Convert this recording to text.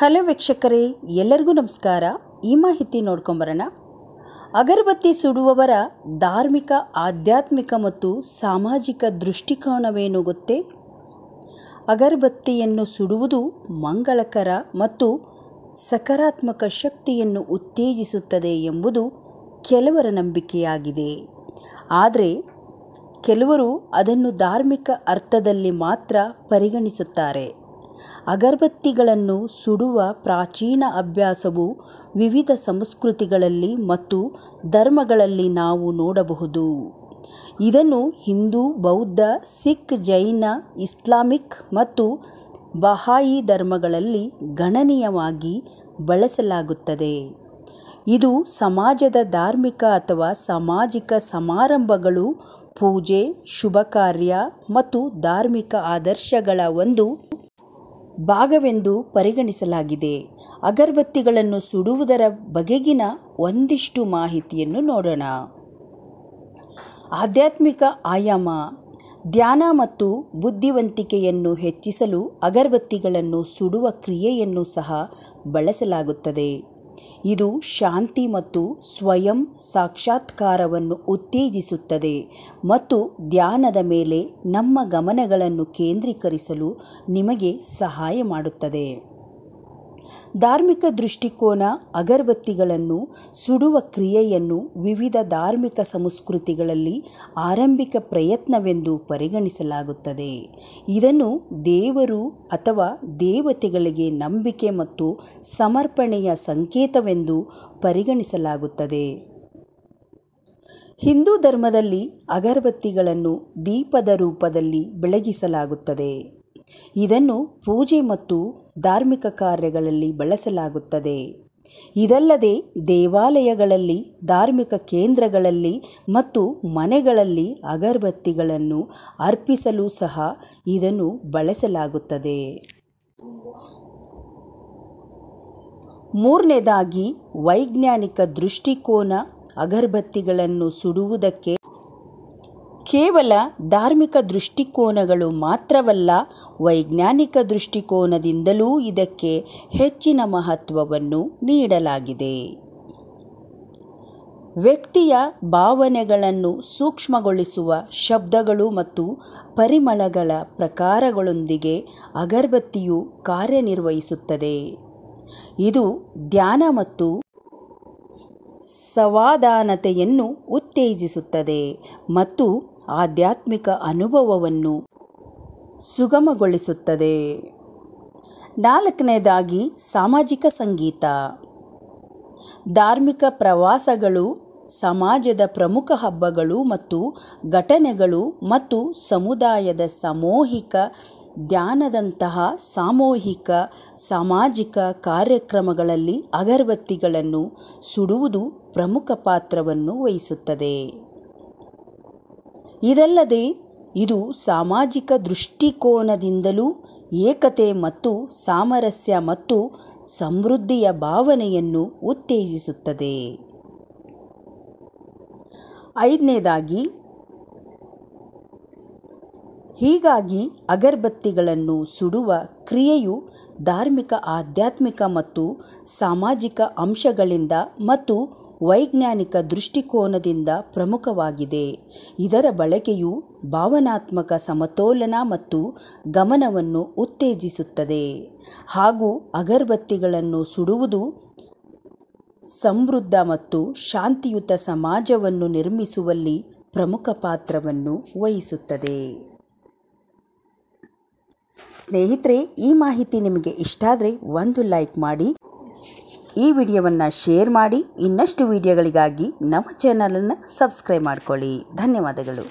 hello ವೀಕ್ಷಕರೇ ಎಲ್ಲರಿಗೂ ನಮಸ್ಕಾರ ಈ ಮಾಹಿತಿ ನೋಡ್ಕೊಂಬರೋಣ ಅಗರಬತ್ತಿ ಸುಡುವವರ ಧಾರ್ಮಿಕ ಆಧ್ಯಾತ್ಮಿಕ ಮತ್ತು ಸಾಮಾಜಿಕ ದೃಷ್ಟಿಕೋನವೇನು ಗೊತ್ತೇ ಅಗರಬತ್ತಿಯನ್ನು ಸುಡುವುದು ಮಂಗಳಕರ ಮತ್ತು ಸಕಾರಾತ್ಮಕ ಶಕ್ತಿಯನ್ನು ಉತ್ತೇಜಿಸುತ್ತದೆ ಎಂಬುದು ಕೆಲವರ ನಂಬಿಕೆಯಾಗಿದೆ ಆದರೆ ಕೆಲವರು ಅದನ್ನು ಧಾರ್ಮಿಕ ಅರ್ಥದಲ್ಲಿ ಮಾತ್ರ ಪರಿಗಣಿಸುತ್ತಾರೆ ಅಗರಬತ್ತಿಗಳನ್ನು ಸುಡುವ ಪ್ರಾಚೀನ ಅಭ್ಯಾಸವು ವಿವಿಧ ಸಂಸ್ಕೃತಿಗಳಲ್ಲಿ ಮತ್ತು ಧರ್ಮಗಳಲ್ಲಿ ನಾವು ನೋಡಬಹುದು ಇದನ್ನು ಹಿಂದೂ ಬೌದ್ಧ ಸಿಖ್ ಜೈನ ಇಸ್ಲಾಮಿಕ್ ಮತ್ತು ಬಹಾಯಿ ಧರ್ಮಗಳಲ್ಲಿ ಗಣನೀಯವಾಗಿ ಬಳಸಲಾಗುತ್ತದೆ ಇದು ಸಮಾಜದ ಧಾರ್ಮಿಕ ಅಥವಾ ಸಾಮಾಜಿಕ ಸಮಾರಂಭಗಳು ಪೂಜೆ ಶುಭ ಕಾರ್ಯ ಮತ್ತು ಧಾರ್ಮಿಕ ಆದರ್ಶಗಳ ಒಂದು ಭಾಗವೆಂದು ಪರಿಗಣಿಸಲಾಗಿದೆ ಅಗರಬತ್ತಿಗಳನ್ನು ಸುಡುವುದರ ಬಗೆಗಿನ ಒಂದಿಷ್ಟು ಮಾಹಿತಿಯನ್ನು ನೋಡೋಣ ಆಧ್ಯಾತ್ಮಿಕ ಆಯಾಮ ಧ್ಯಾನ ಮತ್ತು ಬುದ್ಧಿವಂತಿಕೆಯನ್ನು ಹೆಚ್ಚಿಸಲು ಅಗರಬತ್ತಿಗಳನ್ನು ಸುಡುವ ಕ್ರಿಯೆಯನ್ನು ಸಹ ಬಳಸಲಾಗುತ್ತದೆ ಇದು ಶಾಂತಿ ಮತ್ತು ಸ್ವಯಂ ಸಾಕ್ಷಾತ್ಕಾರವನ್ನು ಉತ್ತೇಜಿಸುತ್ತದೆ ಮತ್ತು ಧ್ಯಾನದ ಮೇಲೆ ನಮ್ಮ ಗಮನಗಳನ್ನು ಕೇಂದ್ರೀಕರಿಸಲು ನಿಮಗೆ ಸಹಾಯ ಮಾಡುತ್ತದೆ ಧಾರ್ಮಿಕ ದೃಷ್ಟಿಕೋನ ಅಗರಬತ್ತಿಗಳನ್ನು ಸುಡುವ ಕ್ರಿಯೆಯನ್ನು ವಿವಿಧ ಧಾರ್ಮಿಕ ಸಂಸ್ಕೃತಿಗಳಲ್ಲಿ ಆರಂಭಿಕ ಪ್ರಯತ್ನವೆಂದು ಪರಿಗಣಿಸಲಾಗುತ್ತದೆ ಇದನ್ನು ದೇವರು ಅಥವಾ ದೇವತೆಗಳಿಗೆ ನಂಬಿಕೆ ಮತ್ತು ಸಮರ್ಪಣೆಯ ಸಂಕೇತವೆಂದು ಪರಿಗಣಿಸಲಾಗುತ್ತದೆ ಹಿಂದೂ ಧರ್ಮದಲ್ಲಿ ಅಗರಬತ್ತಿಗಳನ್ನು ದೀಪದ ರೂಪದಲ್ಲಿ ಬೆಳಗಿಸಲಾಗುತ್ತದೆ ಇದನ್ನು ಪೂಜೆ ಮತ್ತು ಧಾರ್ಮಿಕ ಕಾರ್ಯಗಳಲ್ಲಿ ಬಳಸಲಾಗುತ್ತದೆ ಇದಲ್ಲದೆ ದೇವಾಲಯಗಳಲ್ಲಿ ಧಾರ್ಮಿಕ ಕೇಂದ್ರಗಳಲ್ಲಿ ಮತ್ತು ಮನೆಗಳಲ್ಲಿ ಅಗರಬತ್ತಿಗಳನ್ನು ಅರ್ಪಿಸಲು ಸಹ ಇದನ್ನು ಬಳಸಲಾಗುತ್ತದೆ ಮೂರನೇದಾಗಿ ವೈಜ್ಞಾನಿಕ ದೃಷ್ಟಿಕೋನ ಅಗರಬತ್ತಿಗಳನ್ನು ಸುಡುವುದಕ್ಕೆ ಕೇವಲ ಧಾರ್ಮಿಕ ದೃಷ್ಟಿಕೋನಗಳು ಮಾತ್ರವಲ್ಲ ವೈಜ್ಞಾನಿಕ ದೃಷ್ಟಿಕೋನದಿಂದಲೂ ಇದಕ್ಕೆ ಹೆಚ್ಚಿನ ಮಹತ್ವವನ್ನು ನೀಡಲಾಗಿದೆ ವ್ಯಕ್ತಿಯ ಭಾವನೆಗಳನ್ನು ಸೂಕ್ಷ್ಮಗೊಳಿಸುವ ಶಬ್ದಗಳು ಮತ್ತು ಪರಿಮಳಗಳ ಪ್ರಕಾರಗಳೊಂದಿಗೆ ಅಗರ್ಬತ್ತಿಯು ಕಾರ್ಯನಿರ್ವಹಿಸುತ್ತದೆ ಇದು ಧ್ಯಾನ ಮತ್ತು ಸವಾಧಾನತೆಯನ್ನು ಉತ್ತೇಜಿಸುತ್ತದೆ ಮತ್ತು ಆಧ್ಯಾತ್ಮಿಕ ಅನುಭವವನ್ನು ಸುಗಮಗೊಳಿಸುತ್ತದೆ ನಾಲ್ಕನೇದಾಗಿ ಸಾಮಾಜಿಕ ಸಂಗೀತ ಧಾರ್ಮಿಕ ಪ್ರವಾಸಗಳು ಸಮಾಜದ ಪ್ರಮುಖ ಹಬ್ಬಗಳು ಮತ್ತು ಘಟನೆಗಳು ಮತ್ತು ಸಮುದಾಯದ ಸಾಮೂಹಿಕ ಧ್ಯಾನದಂತಹ ಸಾಮೂಹಿಕ ಸಾಮಾಜಿಕ ಕಾರ್ಯಕ್ರಮಗಳಲ್ಲಿ ಅಗರಬತ್ತಿಗಳನ್ನು ಸುಡುವುದು ಪ್ರಮುಖ ಪಾತ್ರವನ್ನು ವಹಿಸುತ್ತದೆ ಇದಲ್ಲದೆ ಇದು ಸಾಮಾಜಿಕ ದೃಷ್ಟಿಕೋನದಿಂದಲೂ ಏಕತೆ ಮತ್ತು ಸಾಮರಸ್ಯ ಮತ್ತು ಸಮೃದ್ಧಿಯ ಭಾವನೆಯನ್ನು ಉತ್ತೇಜಿಸುತ್ತದೆ ಐದನೇದಾಗಿ ಹೀಗಾಗಿ ಅಗರಬತ್ತಿಗಳನ್ನು ಸುಡುವ ಕ್ರಿಯೆಯು ಧಾರ್ಮಿಕ ಆಧ್ಯಾತ್ಮಿಕ ಮತ್ತು ಸಾಮಾಜಿಕ ಅಂಶಗಳಿಂದ ಮತ್ತು ವೈಜ್ಞಾನಿಕ ದೃಷ್ಟಿಕೋನದಿಂದ ಪ್ರಮುಖವಾಗಿದೆ ಇದರ ಬಳಕೆಯು ಭಾವನಾತ್ಮಕ ಸಮತೋಲನ ಮತ್ತು ಗಮನವನ್ನು ಉತ್ತೇಜಿಸುತ್ತದೆ ಹಾಗೂ ಅಗರಬತ್ತಿಗಳನ್ನು ಸುಡುವುದು ಸಮೃದ್ಧ ಮತ್ತು ಶಾಂತಿಯುತ ಸಮಾಜವನ್ನು ನಿರ್ಮಿಸುವಲ್ಲಿ ಪ್ರಮುಖ ಪಾತ್ರವನ್ನು ವಹಿಸುತ್ತದೆ ಸ್ನೇಹಿತರೆ ಈ ಮಾಹಿತಿ ನಿಮಗೆ ಇಷ್ಟಾದರೆ ಒಂದು ಲೈಕ್ ಮಾಡಿ ಈ ವಿಡಿಯೋವನ್ನು ಶೇರ್ ಮಾಡಿ ಇನ್ನಷ್ಟು ವಿಡಿಯೋಗಳಿಗಾಗಿ ನಮ್ಮ ಚಾನಲನ್ನು ಸಬ್ಸ್ಕ್ರೈಬ್ ಮಾಡಿಕೊಳ್ಳಿ ಧನ್ಯವಾದಗಳು